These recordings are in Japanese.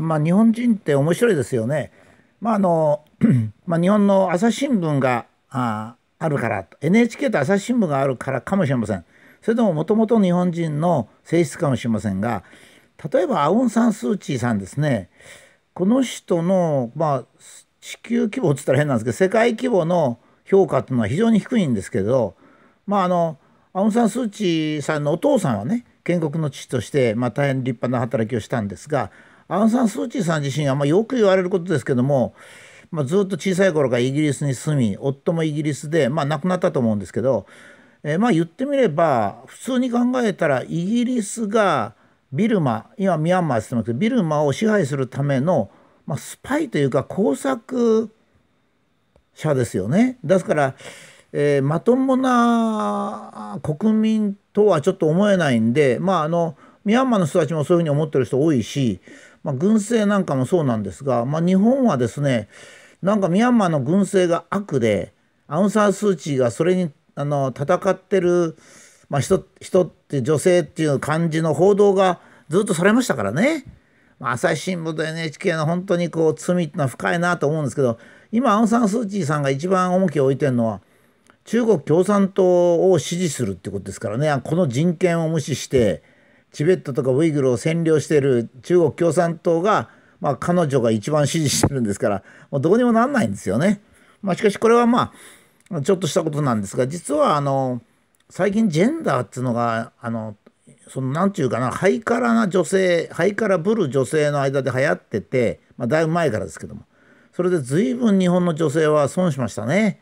まあ、日本人って面白いですよね。まああの まあ、日本の朝日新聞がああるから NHK と朝日新聞があるからかもしれませんそれでももともと日本人の性質かもしれませんが例えばアウン・サン・スー・チーさんですねこの人の、まあ、地球規模っ言ったら変なんですけど世界規模の評価っていうのは非常に低いんですけど、まあ、あのアウン・サン・スー・チーさんのお父さんはね建国の父として、まあ、大変立派な働きをしたんですがアウン・サン・スー・チーさん自身はまあよく言われることですけども、まあ、ずっと小さい頃からイギリスに住み夫もイギリスで、まあ、亡くなったと思うんですけど、えー、まあ言ってみれば普通に考えたらイギリスがビルマ今ミャンマーって言ってますけどビルマを支配するための、まあ、スパイというか工作者ですよね。ですから、えー、まともな国民とはちょっと思えないんでまああのミャンマーの人たちもそういうふうに思ってる人多いしまあ、軍政なんかもそうなんですが、まあ、日本はですねなんかミャンマーの軍政が悪でアウン・サン・スー・チーがそれにあの戦ってる、まあ人、人って女性っていう感じの報道がずっとされましたからね、まあ、朝日新聞と NHK の本当にこう罪ってのは深いなと思うんですけど今アウン・サン・スー・チーさんが一番重きを置いてるのは中国共産党を支持するってことですからねこの人権を無視して。チベットとかウイグルを占領している中国共産党が、まあ、彼女が一番支持してるんですからもうどうにもなんないんですよね。まあ、しかしこれはまあちょっとしたことなんですが実はあの最近ジェンダーっていうのがあのその何て言うかなハイカラな女性ハイカラぶる女性の間で流行ってて、まあ、だいぶ前からですけどもそれで随分日本の女性は損しましたね。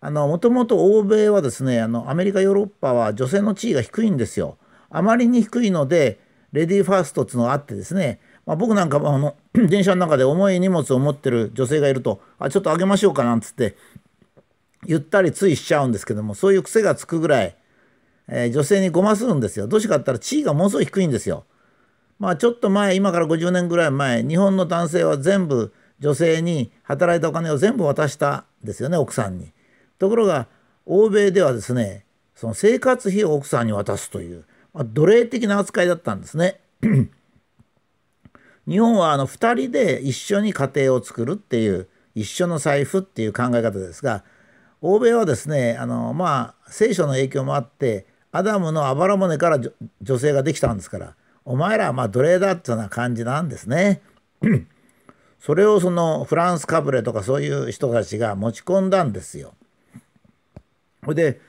もともと欧米はですねあのアメリカヨーロッパは女性の地位が低いんですよ。あまりに低いので、レディーファーストっていうのがあってですね、まあ、僕なんかあの 電車の中で重い荷物を持ってる女性がいると、あ、ちょっとあげましょうかなんつって、ゆったりついしちゃうんですけども、そういう癖がつくぐらい、えー、女性にごまするんですよ。どうしかったら地位がものすごい低いんですよ。まあちょっと前、今から50年ぐらい前、日本の男性は全部女性に働いたお金を全部渡したんですよね、奥さんに。ところが、欧米ではですね、その生活費を奥さんに渡すという、まあ、奴隷的な扱いだったんですね。日本はあの2人で一緒に家庭を作るっていう一緒の財布っていう考え方ですが欧米はですねあのまあ聖書の影響もあってアダムのあばら骨から女性ができたんですからお前らはまあ奴隷だってな感じなんですね。それをそのフランスかぶれとかそういう人たちが持ち込んだんですよ。それで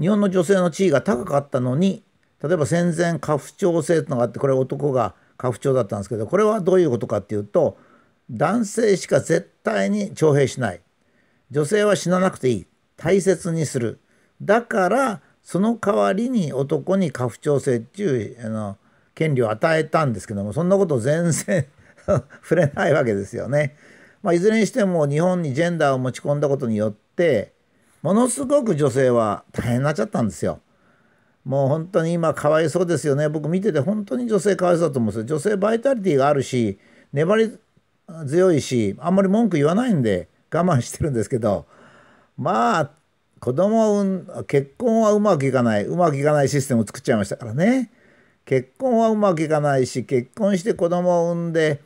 日本の女性の地位が高かったのに例えば戦前家父長制というのがあってこれ男が家父長だったんですけどこれはどういうことかっていうと男性しか絶対に徴兵しない女性は死ななくていい大切にするだからその代わりに男に家父長制っていうあの権利を与えたんですけどもそんなこと全然 触れないわけですよね。まあ、いずれにしても日本にジェンダーを持ち込んだことによってものすごく女性は大変になっちゃったんですよ。もう本当に今かわいそうですよね僕見てて本当に女性かわいそうだと思うんですよ女性バイタリティがあるし粘り強いしあんまり文句言わないんで我慢してるんですけどまあ子供を産結婚はうまくいかないうまくいかないシステムを作っちゃいましたからね結婚はうまくいかないし結婚して子供を産んで、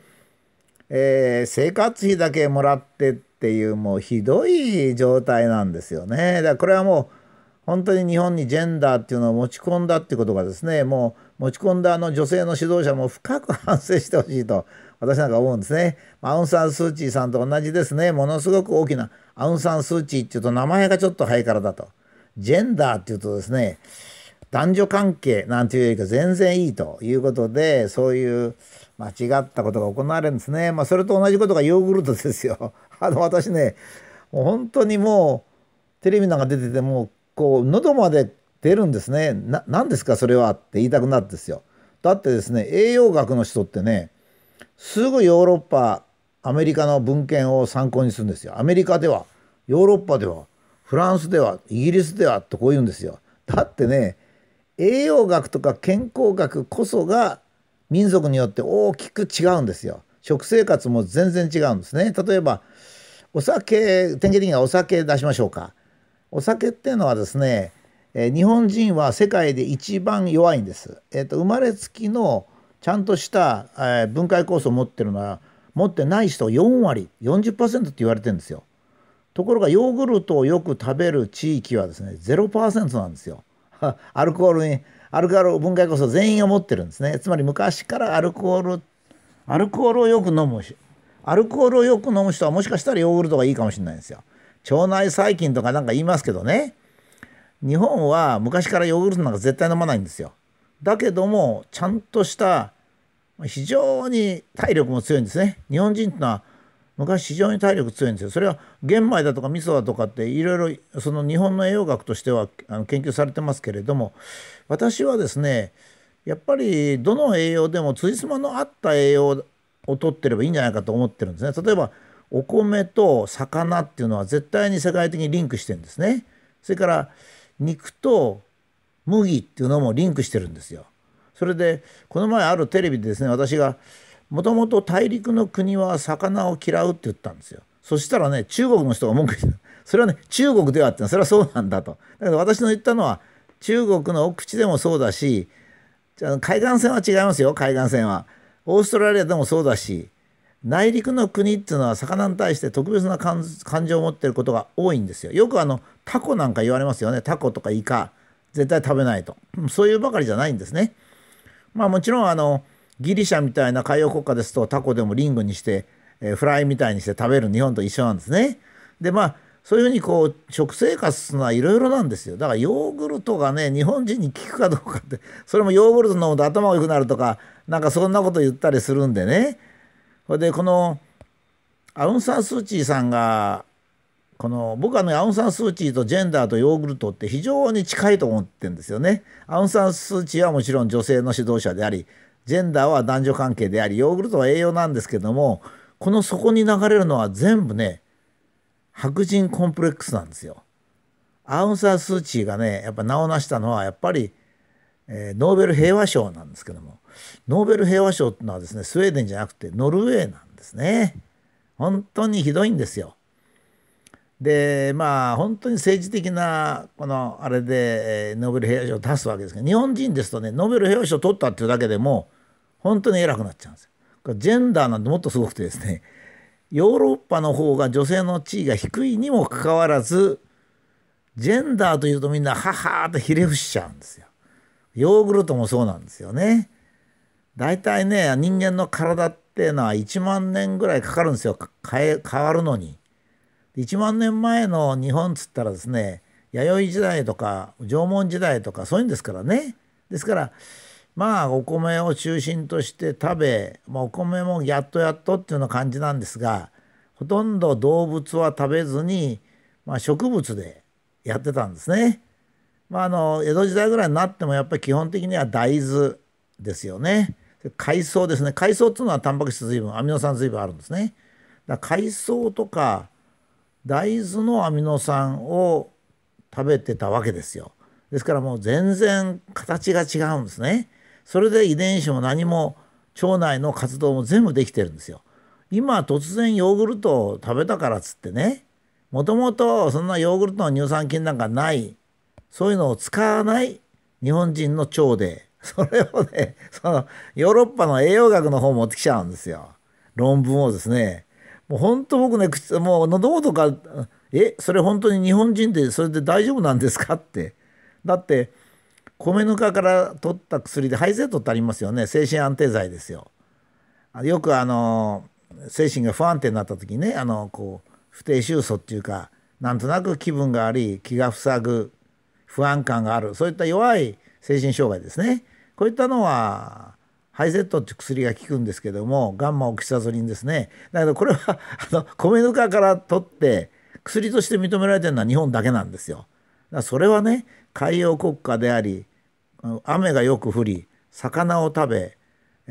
えー、生活費だけもらってっていうもうひどい状態なんですよね。だからこれはもう本当に日本にジェンダーっていうのを持ち込んだっていうことがですねもう持ち込んだあの女性の指導者も深く反省してほしいと私なんか思うんですね。アウン・サン・スー・チーさんと同じですねものすごく大きなアウン・サン・スー・チーっていうと名前がちょっとハイカラだと。ジェンダーっていうとですね男女関係なんていうよりか全然いいということでそういう間違ったことが行われるんですね。まあ、それと同じことがヨーグルトですよ。あの私ねもう本当にもうテレビなんか出ててもうこう喉まで出るんですねな何ですかそれはって言いたくなるんですよだってですね栄養学の人ってねすぐヨーロッパアメリカの文献を参考にするんですよアメリカではヨーロッパではフランスではイギリスではとこう言うんですよだってね栄養学とか健康学こそが民族によって大きく違うんですよ食生活も全然違うんですね例えばお酒典型的にはお酒出しましょうかお酒っていうのはですね、えー、日本人は世界で一番弱いんです。えーと、生まれつきのちゃんとした、えー、分解酵素を持ってるのは持ってない人4割40%って言われてるんですよ。ところがヨーグルトをよく食べる地域はですね0%なんですよ。アルコールにアルコール分解酵素全員が持ってるんですね。つまり昔からアルコールアルコールをよく飲むアルコールをよく飲む人はもしかしたらヨーグルトがいいかもしれないんですよ。腸内細菌とかなんか言いますけどね日本は昔からヨーグルトなんか絶対飲まないんですよだけどもちゃんとした非常に体力も強いんですね日本人ってのは昔非常に体力強いんですよそれは玄米だとか味噌だとかっていろいろその日本の栄養学としてはあの研究されてますけれども私はですねやっぱりどの栄養でも辻褄の合った栄養をとってればいいんじゃないかと思ってるんですね。例えばお米と魚っていうのは絶対に世界的にリンクしてるんですね。それから肉と麦っていうのもリンクしてるんですよ。それでこの前あるテレビでですね私がもともと大陸の国は魚を嫌うって言ったんですよ。そしたらね中国の人が文句言ってた。それはね中国ではってそれはそうなんだと。だけど私の言ったのは中国の奥地でもそうだし海岸線は違いますよ海岸線は。オーストラリアでもそうだし内陸の国っていうのは魚に対して特別な感情を持ってることが多いんですよ。よくあのタコなんか言われますよねタコとかイカ絶対食べないと そういうばかりじゃないんですね。まあもちろんあのギリシャみたいな海洋国家ですとタコでもリングにして、えフライみたいにして食べる日本と一緒なんですね。でまあそういうふうにこう食生活するのはいろいろなんですよだからヨーグルトがね日本人に効くかどうかってそれもヨーグルト飲むと頭が良くなるとかなんかそんなこと言ったりするんでね。れでこのアウン・サン・スー・チーさんがこの僕はねアウン・サン・スー・チーとジェンダーとヨーグルトって非常に近いと思ってるんですよね。アウン・サン・スー・チーはもちろん女性の指導者でありジェンダーは男女関係でありヨーグルトは栄養なんですけどもこの底に流れるのは全部ね白人コンプレックスなんですよ。アウン・サン・スー・チーがねやっぱ名を成したのはやっぱりえー、ノーベル平和賞なんですけどもノーベル平和賞ってのはですねスウェーデンじゃなくてノルウェーなんですね。本当にひどいんですよ。でまあ本当に政治的なこのあれでノーベル平和賞を出すわけですけど日本人ですとねノーベル平和賞を取ったっていうだけでも本当に偉くなっちゃうんですよ。これジェンダーなんてもっとすごくてですねヨーロッパの方が女性の地位が低いにもかかわらずジェンダーというとみんなははーっひれ伏しちゃうんですよ。ヨーグルトもそうなんですよね。大体ね人間の体っていうのは1万年ぐらいかかるんですよ変わるのに。1万年前の日本っつったらですね弥生時代とか縄文時代とかそういうんですからね。ですからまあお米を中心として食べ、まあ、お米もやっとやっとっていうような感じなんですがほとんど動物は食べずに、まあ、植物でやってたんですね。まあ、あの江戸時代ぐらいになってもやっぱり基本的には大豆ですよね。海藻ですね海藻っていうのはタンパク質随分アミノ酸随分あるんですね。だ海藻とか大豆のアミノ酸を食べてたわけですよ。ですからもう全然形が違うんですね。それで遺伝子も何も腸内の活動も全部できてるんですよ。今突然ヨーグルトを食べたからっつってねもともとそんなヨーグルトの乳酸菌なんかないそういうのを使わない日本人の腸で、それをね、そのヨーロッパの栄養学の方持ってきちゃうんですよ。論文をですね。もう本当僕ね、口もう喉元かえ、それ本当に日本人でそれで大丈夫なんですかって。だって、米ぬかから取った薬で肺生糖ってありますよね。精神安定剤ですよ。よくあの、精神が不安定になった時にね、あの、こう、不定収束っていうか、なんとなく気分があり、気が塞ぐ、不安感があるそういった弱い精神障害ですねこういったのはハイゼットっていう薬が効くんですけどもガンマオキシサゾリンですねだけどこれは あの米ぬかから取って薬として認められてるのは日本だけなんですよ。それはね海洋国家であり雨がよく降り魚を食べ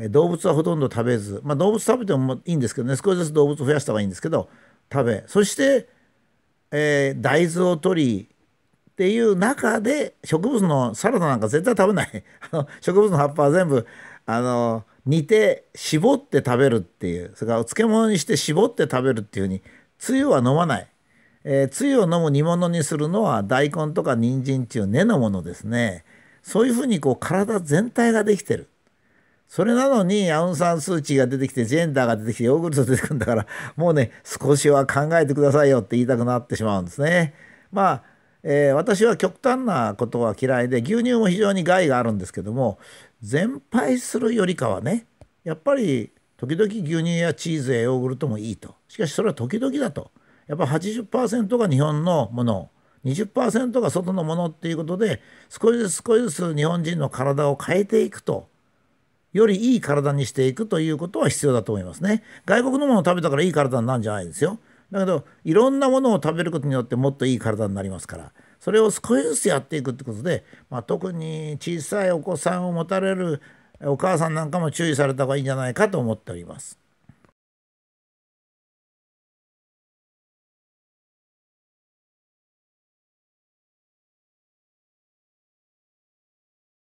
動物はほとんど食べず、まあ、動物食べてもいいんですけどね少しずつ動物を増やした方がいいんですけど食べそして、えー、大豆を取りっていう中で植物のサラダなんか絶対食べない あの植物の葉っぱは全部あの煮て絞って食べるっていうそれから漬物にして絞って食べるっていうふうにつゆは飲まない、えー、つゆを飲む煮物にするのは大根とか人参っていう根のものですねそういうふうにこう体全体ができてるそれなのにアウン・サン・スー・チーが出てきてジェンダーが出てきてヨーグルト出てくるんだからもうね少しは考えてくださいよって言いたくなってしまうんですねまあえー、私は極端なことは嫌いで牛乳も非常に害があるんですけども全廃するよりかはねやっぱり時々牛乳やチーズやヨーグルトもいいとしかしそれは時々だとやっぱ80%が日本のもの20%が外のものっていうことで少しずつ少しずつ日本人の体を変えていくとよりいい体にしていくということは必要だと思いますね外国のものを食べたからいい体になるんじゃないですよだけどいろんなものを食べることによってもっといい体になりますからそれを少しずつやっていくってことで、まあ、特に小さいお子さんを持たれるお母さんなんかも注意された方がいいんじゃないかと思っております。